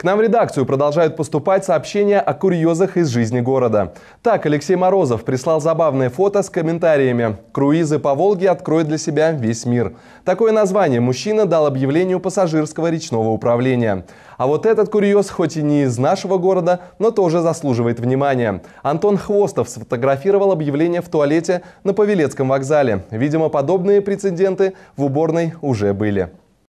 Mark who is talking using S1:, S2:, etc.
S1: К нам в редакцию продолжают поступать сообщения о курьезах из жизни города. Так, Алексей Морозов прислал забавное фото с комментариями «Круизы по Волге откроют для себя весь мир». Такое название мужчина дал объявлению пассажирского речного управления. А вот этот курьез, хоть и не из нашего города, но тоже заслуживает внимания. Антон Хвостов сфотографировал объявление в туалете на Павелецком вокзале. Видимо, подобные прецеденты в уборной уже были.